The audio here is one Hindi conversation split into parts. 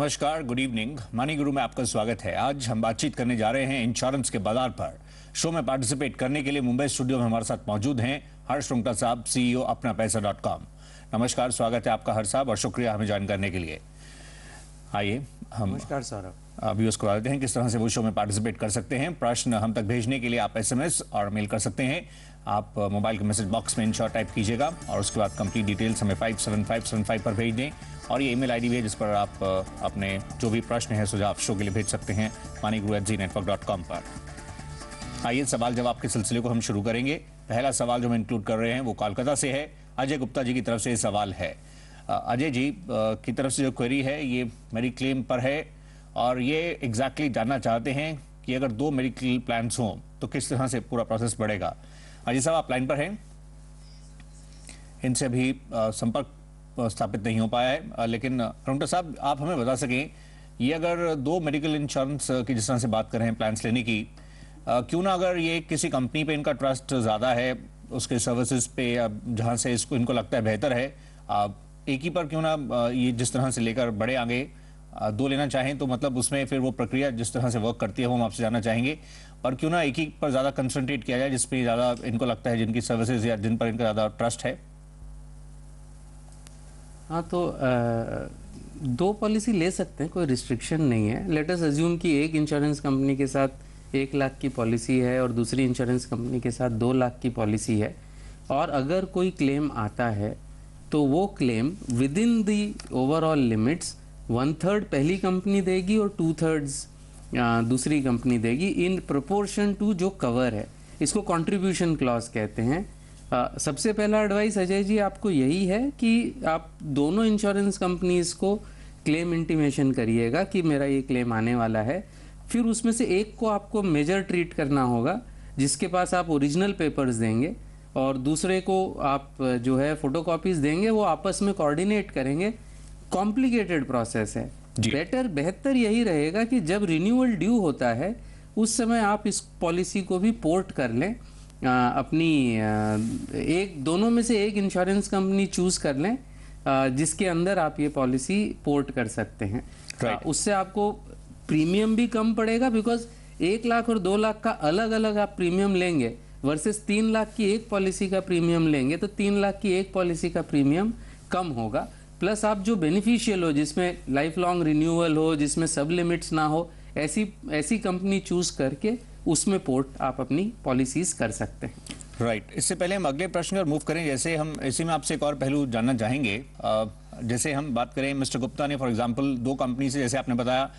नमस्कार गुड इवनिंग मनी गुरु में आपका स्वागत है आज हम बातचीत करने जा रहे हैं इंश्योरेंस के बाजार पर शो में पार्टिसिपेट करने के लिए मुंबई स्टूडियो में हमारे साथ मौजूद हैं हर्ष रुंगटा साहब सीईओ अपना पैसा डॉट कॉम नमस्कार स्वागत है आपका हर साहब और शुक्रिया हमें ज्वाइन करने के लिए आइए हम नमस्कार सौरभ अभी उसको बताते हैं किस तरह से वो शो में पार्टिसिपेट कर सकते हैं प्रश्न हम तक भेजने के लिए आप एस और मेल कर सकते हैं आप मोबाइल के मैसेज बॉक्स में इनशॉट टाइप कीजिएगा और उसके बाद कंप्लीट डिटेल्स हमें five seven five seven five पर भेज दें और ये ईमेल आईडी भी है जिस पर आप अपने जो भी प्रश्न है सुझाव शो के लिए भेज सकते हैं money guru eight g network dot com पर आइए सवाल जवाब के सिलसिले को हम शुरू करेंगे पहला सवाल जो हम इंक्लूड कर रहे हैं वो कोलकाता से है अजय गुप्ता जी की तरफ से ये सवाल है अजय जी की तरफ से जो क्वेरी है ये मेरी क्लेम पर है और ये एग्जैक्टली exactly जानना चाहते हैं कि अगर दो मेडिकल प्लान्स हों तो किस तरह से पूरा प्रोसेस बढ़ेगा अजय साहब आप लाइन पर हैं इनसे अभी संपर्क स्थापित नहीं हो पाया है लेकिन काउंटर साहब आप हमें बता सकें ये अगर दो मेडिकल इंश्योरेंस की जिस तरह से बात कर रहे हैं प्लान्स लेने की क्यों ना अगर ये किसी कंपनी पे इनका ट्रस्ट ज़्यादा है उसके सर्विसेज पे जहाँ से इसको इनको लगता है बेहतर है एक ही पर क्यों ना ये जिस तरह से लेकर बड़े आगे दो लेना चाहें तो मतलब उसमें फिर वो प्रक्रिया जिस तरह से वर्क करती है वो हम आपसे जानना चाहेंगे और क्यों ना एक ही पर ज़्यादा कंसनट्रेट किया जाए जिसपे ज़्यादा इनको लगता है जिनकी सर्विसेज या जिन पर इनका ज़्यादा ट्रस्ट है हाँ तो आ, दो पॉलिसी ले सकते हैं कोई रिस्ट्रिक्शन नहीं है लेटेस्ट एज्यूम की एक इंश्योरेंस कंपनी के साथ एक लाख की पॉलिसी है और दूसरी इंश्योरेंस कंपनी के साथ दो लाख की पॉलिसी है और अगर कोई क्लेम आता है तो वो claim with in the overall limits one third पहली कंपनी देगी और टू थर्ड्स दूसरी कंपनी देगी इन प्रोपोर्शन टू जो कवर है इसको कंट्रीब्यूशन क्लॉज कहते हैं आ, सबसे पहला एडवाइस अजय जी आपको यही है कि आप दोनों इंश्योरेंस कंपनीज को क्लेम इंटीमेशन करिएगा कि मेरा ये क्लेम आने वाला है फिर उसमें से एक को आपको मेजर ट्रीट करना होगा जिसके पास आप ओरिजिनल पेपर्स देंगे और दूसरे को आप जो है फ़ोटोकॉपीज़ देंगे वो आपस में कोऑर्डिनेट करेंगे कॉम्प्लिकेटेड प्रोसेस है बेटर बेहतर यही रहेगा कि जब रिन्यूअल ड्यू होता है उस समय आप इस पॉलिसी को भी पोर्ट कर लें आ, अपनी आ, एक दोनों में से एक इंश्योरेंस कंपनी चूज कर लें आ, जिसके अंदर आप ये पॉलिसी पोर्ट कर सकते हैं आ, हाँ, उससे आपको प्रीमियम भी कम पड़ेगा बिकॉज एक लाख और दो लाख का अलग अलग आप प्रीमियम लेंगे वर्सेस तीन लाख की एक पॉलिसी का प्रीमियम लेंगे तो तीन लाख की एक पॉलिसी का प्रीमियम कम होगा प्लस आप जो बेनिफिशियल हो जिसमें लाइफ लॉन्ग रिन्यूअल हो जिसमें सब लिमिट्स ना हो ऐसी ऐसी कंपनी चूज करके उसमें पोर्ट आप अपनी पॉलिसीज कर सकते हैं राइट right. इससे पहले हम अगले प्रश्न पर मूव करें जैसे हम इसी में आपसे एक और पहलू जानना चाहेंगे जैसे हम बात करें मिस्टर गुप्ता ने फॉर एग्जांपल दो कंपनी से जैसे आपने बताया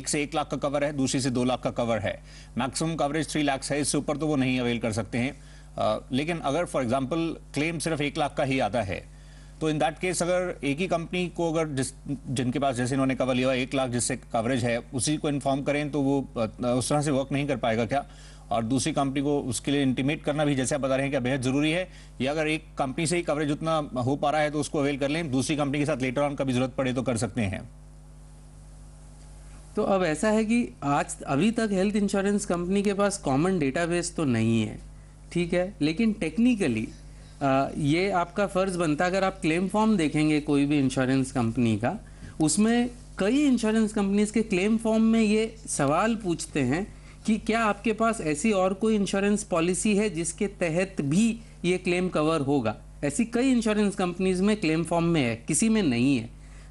एक से एक लाख का कवर है दूसरी से दो लाख का कवर है मैक्सिमम कवरेज थ्री लाख है इससे ऊपर तो वो नहीं अवेल कर सकते हैं आ, लेकिन अगर फॉर एग्जाम्पल क्लेम सिर्फ एक लाख का ही आता है तो इन दैट केस अगर एक ही कंपनी को अगर जिस जिनके पास जैसे इन्होंने कवर लिया एक लाख जिससे कवरेज है उसी को इन्फॉर्म करें तो वो उस तरह से वर्क नहीं कर पाएगा क्या और दूसरी कंपनी को उसके लिए इंटीमेट करना भी जैसे आप बता रहे हैं कि बेहद ज़रूरी है या अगर एक कंपनी से ही कवरेज उतना हो पा रहा है तो उसको अवेल कर लें दूसरी कंपनी के साथ लेटर ऑन कभी ज़रूरत पड़े तो कर सकते हैं तो अब ऐसा है कि आज अभी तक हेल्थ इंश्योरेंस कंपनी के पास कॉमन डेटाबेस तो नहीं है ठीक है लेकिन टेक्निकली ये आपका फ़र्ज़ बनता है अगर आप क्लेम फॉर्म देखेंगे कोई भी इंश्योरेंस कंपनी का उसमें कई इंश्योरेंस कंपनीज़ के क्लेम फॉर्म में ये सवाल पूछते हैं कि क्या आपके पास ऐसी और कोई इंश्योरेंस पॉलिसी है जिसके तहत भी ये क्लेम कवर होगा ऐसी कई इंश्योरेंस कंपनीज़ में क्लेम फॉर्म में है किसी में नहीं है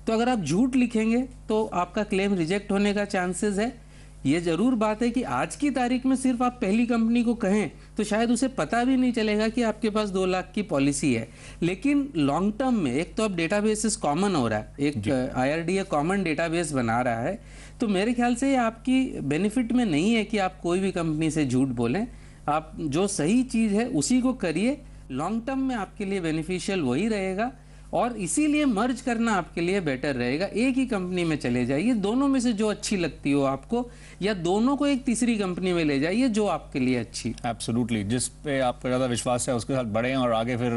तो अगर आप झूठ लिखेंगे तो आपका क्लेम रिजेक्ट होने का चांसेस है ये जरूर बात है कि आज की तारीख में सिर्फ आप पहली कंपनी को कहें तो शायद उसे पता भी नहीं चलेगा कि आपके पास दो लाख की पॉलिसी है लेकिन लॉन्ग टर्म में एक तो अब डेटा बेसिस कॉमन हो रहा है एक I R D A common data बना रहा है तो मेरे ख्याल से आपकी बेनिफिट में नहीं है कि आप कोई भी कंपनी से झूठ बोलें आप जो सही चीज़ है उसी को करिए लॉन्ग टर्म में आपके लिए बेनिफिशियल वही रहेगा और इसीलिए मर्ज करना आपके लिए बेटर रहेगा एक ही कंपनी में चले जाइए दोनों में से जो अच्छी लगती हो आपको या दोनों को एक तीसरी कंपनी में ले जाइए जो आपके लिए अच्छी एब्सोल्युटली जिस पे आपका ज़्यादा विश्वास है उसके साथ बढ़ें और आगे फिर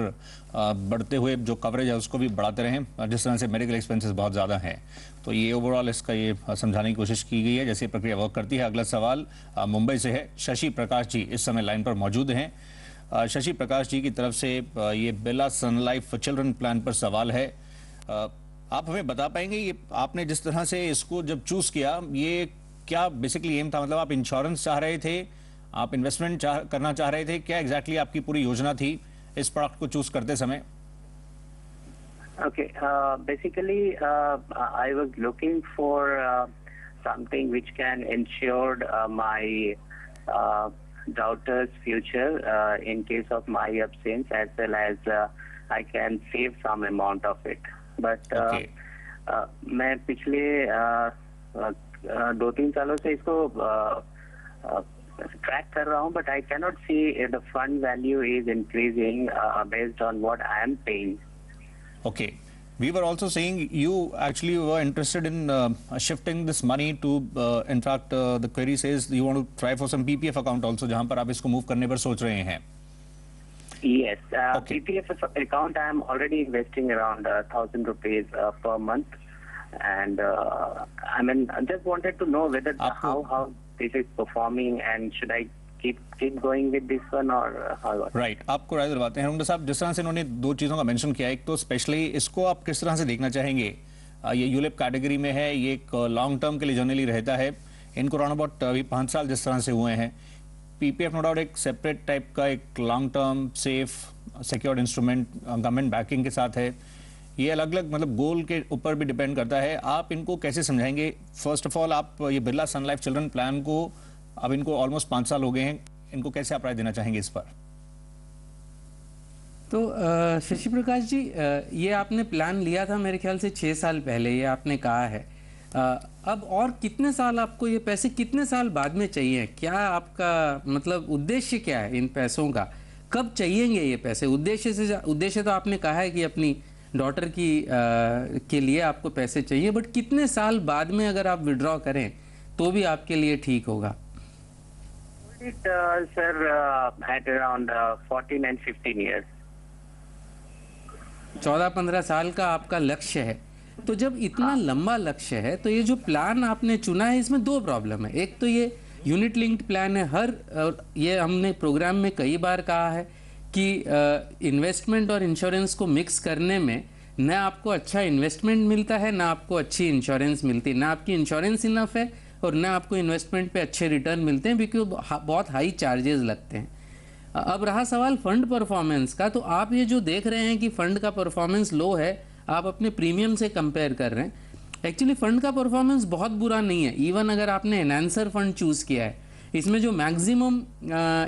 बढ़ते हुए जो कवरेज है उसको भी बढ़ाते रहें जिस तरह से मेडिकल एक्सपेंसिस बहुत ज़्यादा है तो ये ओवरऑल इसका ये समझाने की कोशिश की गई है जैसे प्रक्रिया वर्क करती है अगला सवाल मुंबई से है शशि प्रकाश जी इस समय लाइन पर मौजूद हैं शशि प्रकाश जी की तरफ से ये Birla sun life for children plan पर सवाल है आप हमें बता पाएंगे ये आपने जिस तरह से इसको जब चूज किया ये क्या बेसिकली एम था मतलब आप इंश्योरेंस चाह रहे थे आप इन्वेस्टमेंट चाह करना चाह रहे थे क्या एग्जैक्टली exactly आपकी पूरी योजना थी इस प्रोडक्ट को चूज करते समय okay basically I was looking for something which can something my Doubter's future uh, in case of my absence, as well as uh, I can save some amount of it. But uh, okay. Uh, मैं पिछले uh, दो तीन सालों से इसको ट्रैक कर रहा हूँ cannot see if the fund value is increasing uh, based on what I, am paying. Okay. We were also saying you actually were interested in uh, shifting this money to, uh, in fact, uh, the query says you want to try for some PPF account also, जहां पर आप इसको move करने पर Yes, uh, okay. PPF account I am already investing around uh, thousand rupees uh, per month, and uh, I mean I just wanted to know whether the, how how this is performing and should I keep uh, आपको राय हैं साहब जिस तरह से दो चीज़ों का मेंशन किया एक तो स्पेशली इसको आप किस तरह से देखना चाहेंगे ये कैटेगरी में है ये एक लॉन्ग uh, टर्म के लिए जनरली रहता है इनको राउंड अबाउट uh, अभी साल जिस तरह से हुए हैं पीपीएफ नो डाउट एक सेपरेट टाइप का एक long term safe secured instrument government backing के साथ है ये अलग अलग मतलब गोल के ऊपर भी डिपेंड करता है आप इनको कैसे समझाएंगे फर्स्ट ऑफ ऑल आप ये Birla sun life children plan को अब इनको ऑलमोस्ट पांच साल हो गए हैं इनको कैसे आप राय देना चाहेंगे इस पर तो शशि प्रकाश जी ये आपने प्लान लिया था मेरे ख्याल से छह साल पहले ये आपने कहा है अब और कितने साल आपको ये पैसे कितने साल बाद में चाहिए क्या आपका मतलब उद्देश्य क्या है इन पैसों का कब चाहिएंगे ये पैसे उद्देश्य से उद्देश्य तो आपने कहा है कि अपनी डॉटर की आ, के लिए आपको पैसे चाहिए बट कितने साल बाद में अगर आप विड्रॉ करें तो भी आपके लिए ठीक होगा started, uh, sir, uh, at around uh, 14 and 15 years. चौदह पंद्रह साल का आपका लक्ष्य है तो जब इतना हाँ. लंबा लक्ष्य है तो ये जो प्लान आपने चुना है इसमें दो प्रॉब्लम है एक तो ये यूनिट लिंक्ड प्लान है हर ये हमने प्रोग्राम में कई बार कहा है कि इन्वेस्टमेंट और इंश्योरेंस को मिक्स करने में ना आपको अच्छा इन्वेस्टमेंट मिलता है ना आपको अच्छी इंश्योरेंस मिलती ना आपकी इंश्योरेंस इनफ है और ना आपको इन्वेस्टमेंट पे अच्छे रिटर्न मिलते हैं क्योंकि बहुत हाई चार्जेस लगते हैं अब रहा सवाल फंड परफॉर्मेंस का तो आप ये जो देख रहे हैं कि फ़ंड का परफॉर्मेंस लो है आप अपने प्रीमियम से कंपेयर कर रहे हैं एक्चुअली फ़ंड का परफॉर्मेंस बहुत बुरा नहीं है इवन अगर आपने एनहानसर फंड चूज़ किया है इसमें जो मैक्सिमम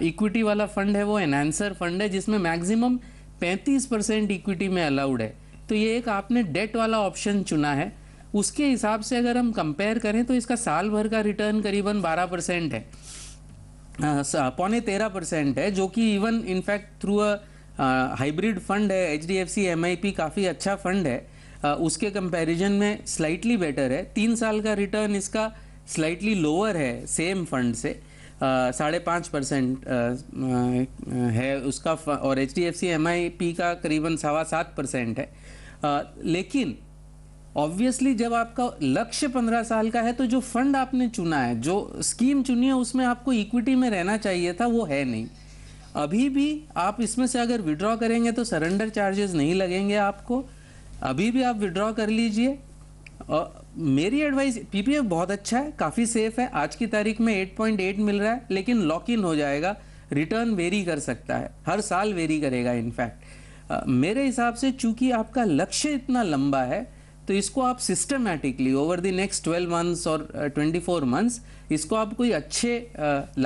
इक्विटी वाला फंड है वो एनहेंसर फंड है जिसमें मैक्सिमम 35 परसेंट इक्विटी में अलाउड है तो ये एक आपने डेट वाला ऑप्शन चुना है उसके हिसाब से अगर हम कंपेयर करें तो इसका साल भर का रिटर्न करीबन 12 परसेंट है पौने तेरह परसेंट है जो कि even in fact through a hybrid fund है H D F C M I P काफ़ी अच्छा फंड है उसके कंपैरिजन में स्लाइटली बेटर है तीन साल का रिटर्न इसका स्लाइटली लोअर है सेम फंड से साढ़े पाँच परसेंट है उसका और H D F C M I P का करीबन सवा सात परसेंट है लेकिन ऑब्वियसली जब आपका लक्ष्य पंद्रह साल का है तो जो फंड आपने चुना है जो स्कीम चुनी है उसमें आपको इक्विटी में रहना चाहिए था वो है नहीं अभी भी आप इसमें से अगर विड्रॉ करेंगे तो सरेंडर चार्जेस नहीं लगेंगे आपको अभी भी आप विड्रॉ कर लीजिए और मेरी एडवाइस पीपीएफ बहुत अच्छा है काफ़ी सेफ है आज की तारीख में 8.8 मिल रहा है लेकिन लॉक इन हो जाएगा रिटर्न वेरी कर सकता है हर साल वेरी करेगा इनफैक्ट मेरे हिसाब से चूंकि आपका लक्ष्य इतना लंबा है तो इसको आप systematically over the next twelve months और ट्वेंटी फोर मंथ्स इसको आप कोई अच्छे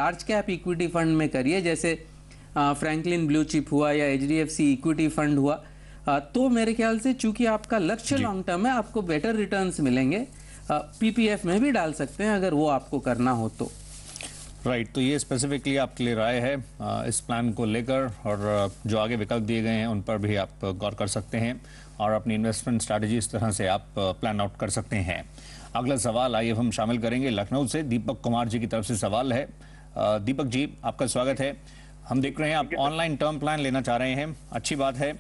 लार्ज कैप इक्विटी फंड में करिए जैसे फ्रैंकलिन ब्लू चिप हुआ या H D F C equity fund हुआ आ, uh, तो मेरे ख्याल से चूंकि आपका लक्ष्य लॉन्ग टर्म है आपको बेटर रिटर्न्स मिलेंगे पीपीएफ uh, में भी डाल सकते हैं अगर वो आपको करना हो तो राइट right, तो ये स्पेसिफिकली आपके लिए राय है इस प्लान को लेकर और जो आगे विकल्प दिए गए हैं उन पर भी आप गौर कर सकते हैं और अपनी इन्वेस्टमेंट स्ट्रैटेजी इस तरह से आप प्लान आउट कर सकते हैं अगला सवाल आइए हम शामिल करेंगे लखनऊ से दीपक कुमार जी की तरफ से सवाल है दीपक जी आपका स्वागत है हम देख रहे हैं आप ऑनलाइन टर्म प्लान लेना चाह रहे हैं अच्छी बात है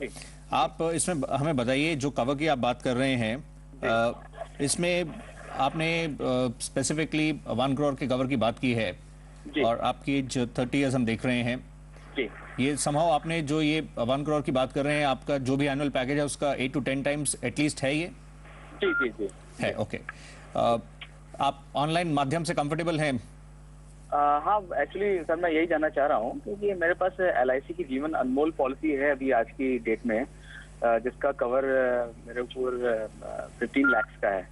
आप इसमें हमें बताइए जो कवर की आप बात कर रहे हैं इसमें आपने स्पेसिफिकली वन करोड़ के कवर की बात की है और आपकी जो थर्टी ईयर्स हम देख रहे हैं जी ये संभव आपने जो ये वन करोड़ की बात कर रहे हैं आपका जो भी एनुअल पैकेज है उसका eight to ten times at least है ये जी जी जी है ओके okay. Uh, आप ऑनलाइन माध्यम से कंफर्टेबल हैं uh, हाँ एक्चुअली सर मैं यही जानना चाह रहा हूँ क्योंकि मेरे पास एल की जीवन अनमोल पॉलिसी है अभी आज की डेट में uh, जिसका कवर मेरे ऊपर फिफ्टीन लैक्स का है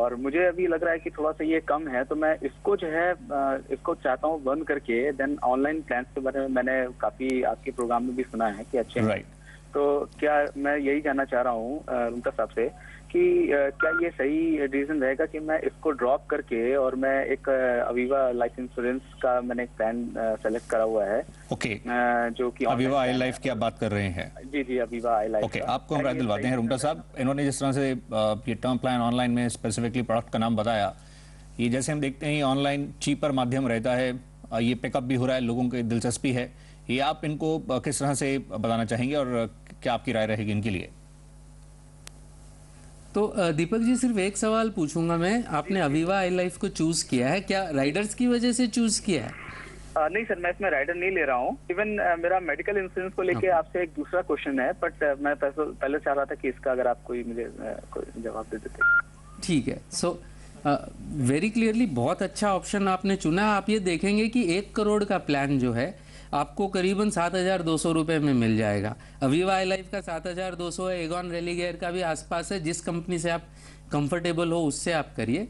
और मुझे अभी लग रहा है कि थोड़ा सा ये कम है तो मैं इसको जो है इसको चाहता हूँ बंद करके देन ऑनलाइन प्लान के बारे में मैंने काफी आपके प्रोग्राम में भी सुना है कि अच्छे right. तो क्या मैं यही जानना चाह रहा हूँ उनका साहब से कि क्या ये सही डिसीजन रहेगा कि मैं इसको ड्रॉप करके और मैं एक अविवा लाइफ इंश्योरेंस का मैंने एक प्लान सेलेक्ट करा हुआ है ओके okay. जो कि अविवा आई लाइफ की आप बात कर रहे हैं जी जी Aviva i life okay okay. आपको हम राय दिलवाते हैं रुमटा साहब इन्होंने जिस तरह से ये टर्म प्लान ऑनलाइन में स्पेसिफिकली प्रोडक्ट का नाम बताया ये जैसे हम देखते हैं ऑनलाइन चीपर माध्यम रहता है ये पिकअप भी हो रहा है लोगों की दिलचस्पी है ये आप इनको किस तरह से बताना चाहेंगे और क्या आपकी राय रहेगी इनके लिए तो दीपक जी सिर्फ एक सवाल पूछूंगा मैं आपने अविवा आई लाइफ को चूज किया है क्या राइडर्स की वजह से चूज किया है आ, नहीं सर मैं इसमें राइडर नहीं ले रहा हूँ इवन मेरा मेडिकल इंश्योरेंस को लेके आपसे एक दूसरा क्वेश्चन है बट मैं पहले चाह रहा था कि इसका अगर आप कोई मुझे जवाब दे देते ठीक है so so, very uh, clearly बहुत अच्छा ऑप्शन आपने चुना आप ये देखेंगे कि एक करोड़ का प्लान जो है आपको करीबन सात हज़ार दो सौ रुपये में मिल जाएगा अभी वाई लाइफ का सात हज़ार दो सौ है एगॉन रेलीगेयर का भी आसपास है जिस कंपनी से आप कंफर्टेबल हो उससे आप करिए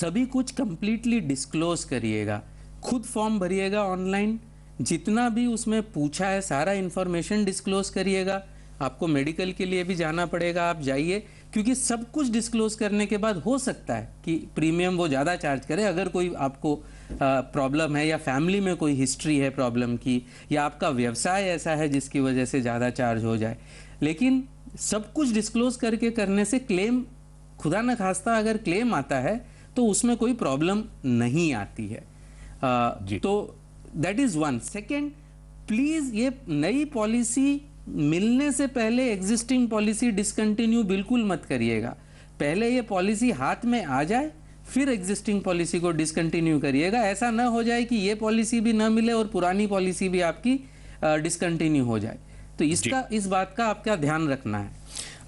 सभी कुछ कम्प्लीटली डिस्क्लोज करिएगा खुद फॉर्म भरिएगा ऑनलाइन जितना भी उसमें पूछा है सारा इन्फॉर्मेशन डिस्क्लोज करिएगा आपको मेडिकल के लिए भी जाना पड़ेगा आप जाइए क्योंकि सब कुछ डिस्क्लोज करने के बाद हो सकता है कि प्रीमियम वो ज़्यादा चार्ज करे अगर कोई आपको प्रॉब्लम है या फैमिली में कोई हिस्ट्री है प्रॉब्लम की या आपका व्यवसाय ऐसा है जिसकी वजह से ज़्यादा चार्ज हो जाए लेकिन सब कुछ डिस्क्लोज करके करने से क्लेम खुदा न खास्ता अगर क्लेम आता है तो उसमें कोई प्रॉब्लम नहीं आती है आ, तो that is one second please ये नई पॉलिसी मिलने से पहले एग्जिस्टिंग पॉलिसी डिसकंटिन्यू बिल्कुल मत करिएगा पहले ये पॉलिसी हाथ में आ जाए फिर एग्जिस्टिंग पॉलिसी को डिसकंटिन्यू करिएगा ऐसा ना हो जाए कि ये पॉलिसी भी ना मिले और पुरानी पॉलिसी भी आपकी डिसकंटिन्यू हो जाए तो इसका इस बात का आपका ध्यान रखना है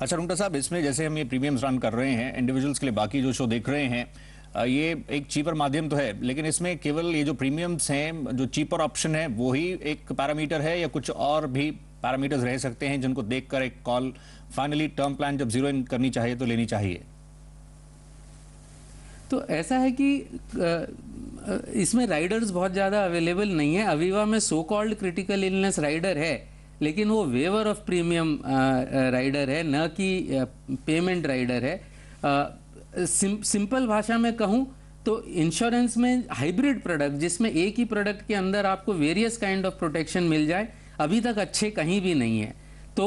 अच्छा रुमटा साहब इसमें जैसे हम ये प्रीमियम्स रन कर रहे हैं इंडिविजुअल्स के लिए बाकी जो शो देख रहे हैं ये एक चीपर माध्यम तो है लेकिन इसमें केवल ये जो प्रीमियम्स हैं जो चीपर ऑप्शन है वो ही एक पैरामीटर है या कुछ और भी पैरामीटर्स रह सकते हैं जिनको देखकर एक कॉल फाइनली टर्म प्लान जब जीरो इन करनी चाहिए तो लेनी चाहिए तो ऐसा है कि इसमें राइडर्स बहुत ज़्यादा अवेलेबल नहीं है अविवा में so called critical illness rider है लेकिन वो वेवर ऑफ प्रीमियम राइडर है न कि पेमेंट राइडर है सिंपल भाषा में कहूँ तो इंश्योरेंस में हाइब्रिड प्रोडक्ट जिसमें एक ही प्रोडक्ट के अंदर आपको वेरियस काइंड ऑफ प्रोटेक्शन मिल जाए अभी तक अच्छे कहीं भी नहीं है तो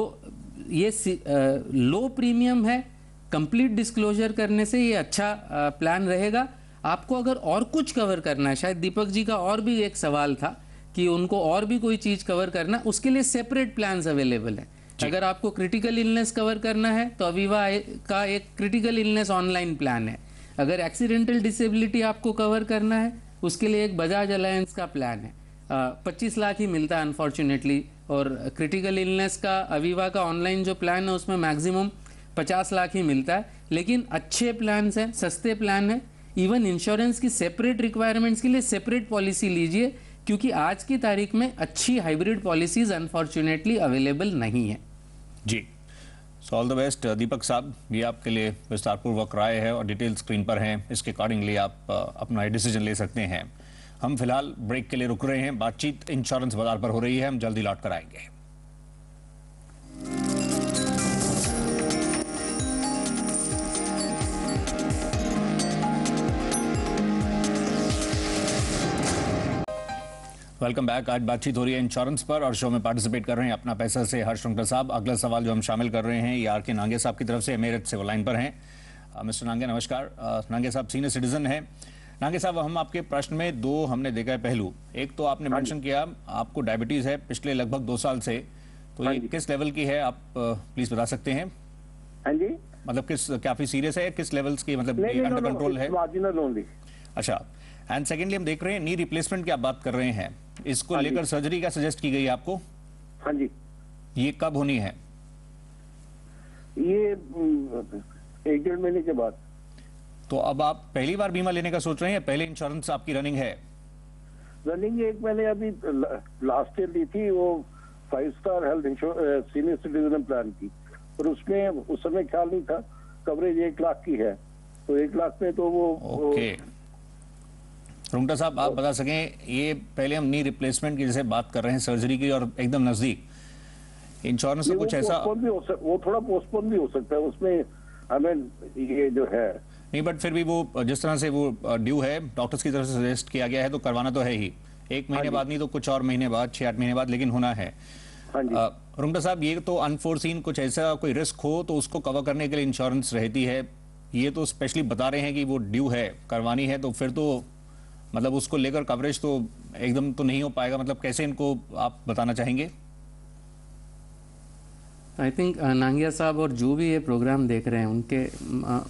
ये लो प्रीमियम है कंप्लीट डिस्क्लोजर करने से ये अच्छा प्लान रहेगा आपको अगर और कुछ कवर करना है शायद दीपक जी का और भी एक सवाल था कि उनको और भी कोई चीज़ कवर करना उसके लिए सेपरेट प्लान अवेलेबल है अगर आपको क्रिटिकल इलनेस कवर करना है तो अविवा का एक क्रिटिकल इलनेस ऑनलाइन प्लान है अगर एक्सीडेंटल डिसेबिलिटी आपको कवर करना है उसके लिए एक बजाज अलायंस का प्लान है पच्चीस लाख ही मिलता है अनफॉर्चुनेटली और क्रिटिकल इलनेस का अविवा का ऑनलाइन जो प्लान है उसमें मैक्सिमम पचास लाख ही मिलता है लेकिन अच्छे प्लान हैं सस्ते प्लान हैं इवन इंश्योरेंस की सेपरेट रिक्वायरमेंट्स के लिए सेपरेट पॉलिसी लीजिए क्योंकि आज की तारीख में अच्छी हाइब्रिड पॉलिसीज अनफॉर्चुनेटली अवेलेबल नहीं है जी so all the best Deepak साहब ये आपके लिए विस्तारपूर्वक राय है और डिटेल स्क्रीन पर हैं इसके अकॉर्डिंगली आप uh, अपना डिसीजन ले सकते हैं हम फिलहाल ब्रेक के लिए रुक रहे हैं बातचीत इंश्योरेंस बाजार पर हो रही है हम जल्दी लौट कर आएंगे वेलकम बैक आज बातचीत हो रही है इंश्योरेंस पर और शो में पार्टिसिपेट कर रहे हैं अपना पैसा से हर्ष शंकर साहब अगला सवाल जो हम शामिल कर रहे हैं ये आर के नांगे साहब की तरफ से मेरठ से लाइन पर हैं मिस्टर नांगे नमस्कार नांगे साहब सीनियर सिटीजन हैं नांगे साहब हम आपके प्रश्न में दो हमने देखा है पहलू एक तो आपने मैंशन हाँ किया आपको डायबिटीज़ है पिछले लगभग दो साल से तो हाँ ये किस लेवल की है आप प्लीज़ बता सकते हैं हाँ मतलब किस काफ़ी सीरियस है किस लेवल की मतलब अंडर कंट्रोल है अच्छा एंड सेकेंडली हम देख रहे हैं नी रिप्लेसमेंट की आप बात कर रहे हैं इसको हाँ लेकर सर्जरी क्या सजेस्ट की गई आपको हाँ जी ये कब होनी है ये हम्म, एक डेढ़ महीने के बाद तो अब आप पहली बार बीमा लेने का सोच रहे हैं पहले इंश्योरेंस आपकी रनिंग है रनिंग एक मैंने अभी लास्ट ईयर ली थी वो five star health senior citizen plan की और उसमें उस समय ख्याल नहीं था कवरेज एक लाख की है तो एक लाख में तो वो, okay. वो रुमटा साहब आप तो- बता सकें ये पहले हम नी रिप्लेसमेंट की जैसे बात कर रहे हैं सर्जरी की और एकदम नजदीक इंश्योरेंस का कुछ ऐसा भी हो सक, वो थोड़ा पोस्टपोन भी हो सकता है उसमें आई मीन ये जो है नहीं बट फिर भी वो जिस तरह से वो ड्यू है डॉक्टर्स की तरफ से सजेस्ट किया गया है तो करवाना तो है ही एक महीने हाँ बाद नहीं तो कुछ और महीने बाद छह आठ महीने बाद लेकिन होना है हाँ रुमटा साहब ये तो अनफोर्सिन कुछ ऐसा कोई रिस्क हो तो उसको कवर करने के लिए इंश्योरेंस रहती है ये तो स्पेशली बता रहे हैं कि वो ड्यू है करवानी है तो फिर तो मतलब उसको लेकर कवरेज तो एकदम तो नहीं हो पाएगा मतलब कैसे इनको आप बताना चाहेंगे आई थिंक uh, नांगिया साहब और जो भी ये प्रोग्राम देख रहे हैं उनके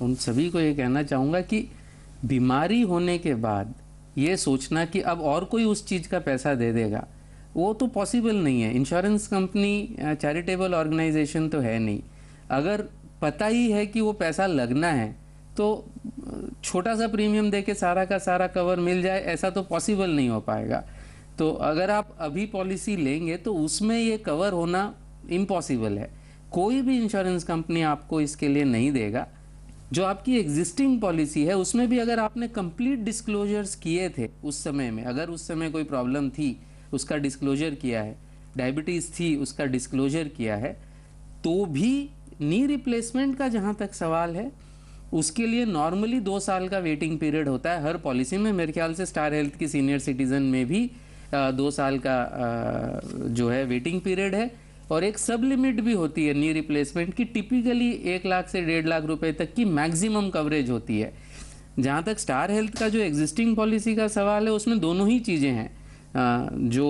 उन सभी को ये कहना चाहूँगा कि बीमारी होने के बाद ये सोचना कि अब और कोई उस चीज़ का पैसा दे देगा वो तो पॉसिबल नहीं है इंश्योरेंस कंपनी चैरिटेबल ऑर्गेनाइजेशन तो है नहीं अगर पता ही है कि वो पैसा लगना है तो छोटा सा प्रीमियम दे के सारा का सारा कवर मिल जाए ऐसा तो पॉसिबल नहीं हो पाएगा तो अगर आप अभी पॉलिसी लेंगे तो उसमें ये कवर होना इम्पॉसिबल है कोई भी इंश्योरेंस कंपनी आपको इसके लिए नहीं देगा जो आपकी एग्जिस्टिंग पॉलिसी है उसमें भी अगर आपने कंप्लीट डिस्क्लोजर्स किए थे उस समय में अगर उस समय कोई प्रॉब्लम थी उसका डिस्क्लोजर किया है डायबिटीज़ थी उसका डिस्क्लोजर किया है तो भी नी रिप्लेसमेंट का जहाँ तक सवाल है उसके लिए नॉर्मली दो साल का वेटिंग पीरियड होता है हर पॉलिसी में मेरे ख्याल से स्टार हेल्थ की सीनियर सिटीज़न में भी दो साल का जो है वेटिंग पीरियड है और एक सब लिमिट भी होती है नी रिप्लेसमेंट की टिपिकली एक लाख से डेढ़ लाख रुपए तक की मैक्सिमम कवरेज होती है जहाँ तक स्टार हेल्थ का जो एग्जिस्टिंग पॉलिसी का सवाल है उसमें दोनों ही चीज़ें हैं जो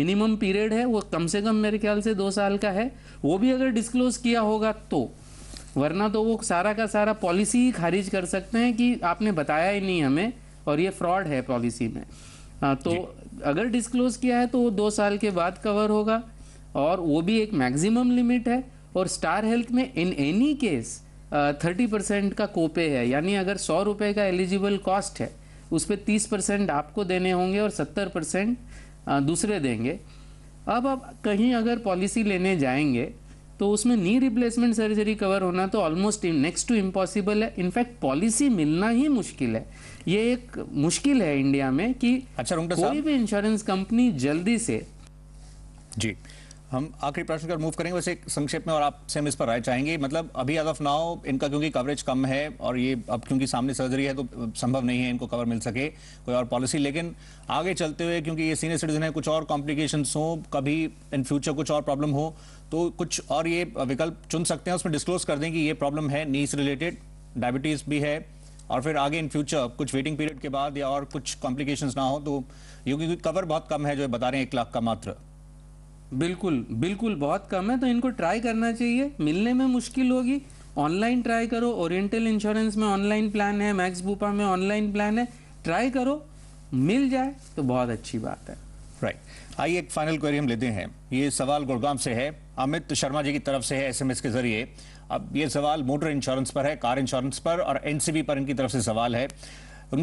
मिनिमम पीरियड है वो कम से कम मेरे ख्याल से दो साल का है वो भी अगर डिस्क्लोज किया होगा तो वरना तो वो सारा का सारा पॉलिसी ही खारिज कर सकते हैं कि आपने बताया ही नहीं हमें और ये फ्रॉड है पॉलिसी में आ, तो अगर डिस्क्लोज किया है तो वो दो साल के बाद कवर होगा और वो भी एक मैक्सिमम लिमिट है और स्टार हेल्थ में in any case thirty percent का कोपे है यानी अगर सौ रुपये का एलिजिबल कॉस्ट है उस पर तीस परसेंट आपको देने होंगे और सत्तर परसेंट दूसरे देंगे अब आप कहीं अगर पॉलिसी लेने जाएंगे तो उसमें नी रिप्लेसमेंट सर्जरी कवर होना तो ऑलमोस्ट नेक्स्ट टू इम्पॉसिबल है इनफैक्ट पॉलिसी मिलना ही मुश्किल है ये एक मुश्किल है इंडिया में कि अच्छा कोई भी इंश्योरेंस कंपनी जल्दी से जी हम आखिरी प्रश्न कर मूव करेंगे वैसे संक्षेप में और आपसे हम इस पर राय चाहेंगे मतलब अभी एज ऑफ नाउ इनका क्योंकि कवरेज कम है और ये अब क्योंकि सामने सर्जरी है तो संभव नहीं है इनको कवर मिल सके कोई और पॉलिसी लेकिन आगे चलते हुए क्योंकि ये सीनियर सिटीजन है कुछ और कॉम्प्लिकेशन हो कभी इन फ्यूचर कुछ और प्रॉब्लम हो तो कुछ और ये विकल्प चुन सकते हैं उसमें डिस्क्लोज कर दें कि ये प्रॉब्लम है नीस रिलेटेड डायबिटीज़ भी है और फिर आगे इन फ्यूचर कुछ वेटिंग पीरियड के बाद या और कुछ कॉम्प्लिकेशन ना हो तो क्योंकि कवर बहुत कम है जो बता रहे हैं एक लाख का मात्र बिल्कुल बिल्कुल बहुत कम है तो इनको ट्राई करना चाहिए मिलने में मुश्किल होगी ऑनलाइन ट्राई करो ओरिएंटल इंश्योरेंस में ऑनलाइन प्लान है मैक्स बुपा में ऑनलाइन प्लान है ट्राई करो मिल जाए तो बहुत अच्छी बात है राइट आइए एक फाइनल क्वेरी हम लेते हैं ये सवाल गुड़गाम से है अमित शर्मा जी की तरफ से है एसएमएस के जरिए अब ये सवाल मोटर इंश्योरेंस पर है कार इंश्योरेंस पर और एनसीबी पर इनकी तरफ से सवाल है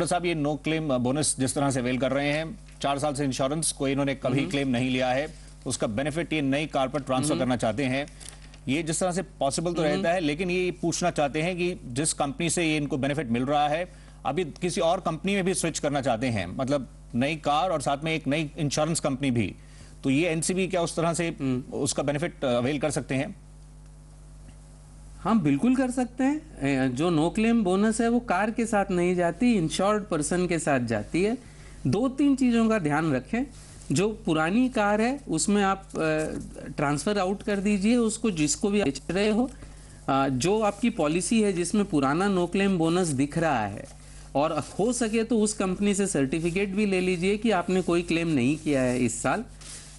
साहब ये नो क्लेम बोनस जिस तरह से अवेल कर रहे हैं चार साल से इंश्योरेंस को इन्होंने कभी क्लेम हम्म। नहीं लिया है उसका बेनिफिट ये नई कार पर ट्रांसफर हम्म। करना चाहते हैं ये जिस तरह से पॉसिबल तो हम्म। रहता है लेकिन ये पूछना चाहते हैं कि जिस कंपनी से ये इनको बेनिफिट मिल रहा है अभी किसी और कंपनी में भी स्विच करना चाहते हैं मतलब नई कार और साथ में एक नई इंश्योरेंस कंपनी भी तो ये एनसीबी क्या उस तरह से हम्म। उसका बेनिफिट अवेल uh, कर सकते हैं हाँ बिल्कुल कर सकते हैं जो नो क्लेम बोनस है वो कार के साथ नहीं जाती इंश्योर्ड पर्सन के साथ जाती है दो तीन चीज़ों का ध्यान रखें जो पुरानी कार है उसमें आप ट्रांसफ़र uh, आउट कर दीजिए उसको जिसको भी बेच रहे हो जो आपकी पॉलिसी है जिसमें पुराना नो क्लेम बोनस दिख रहा है और हो सके तो उस कंपनी से सर्टिफिकेट भी ले लीजिए कि आपने कोई क्लेम नहीं किया है इस साल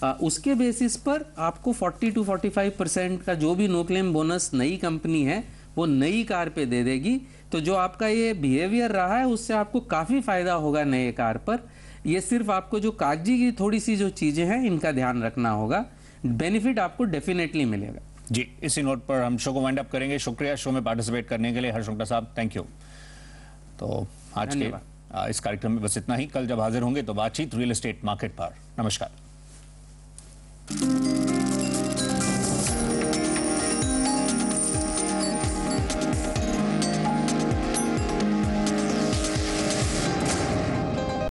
आ, उसके बेसिस पर आपको 40 टू 45 परसेंट का जो भी नो क्लेम बोनस नई कंपनी है वो नई कार पे दे देगी तो जो आपका ये बिहेवियर रहा है उससे आपको काफ़ी फ़ायदा होगा नए कार पर ये सिर्फ आपको जो कागजी की थोड़ी सी जो चीज़ें हैं इनका ध्यान रखना होगा बेनिफिट आपको डेफिनेटली मिलेगा जी इसी नोट पर हम शो को वाइंड अप करेंगे शुक्रिया शो में पार्टिसिपेट करने के लिए हर्ष साहब थैंक यू तो आज के इस कार्यक्रम में बस इतना ही कल जब हाजिर होंगे तो बातचीत रियल एस्टेट मार्केट पर नमस्कार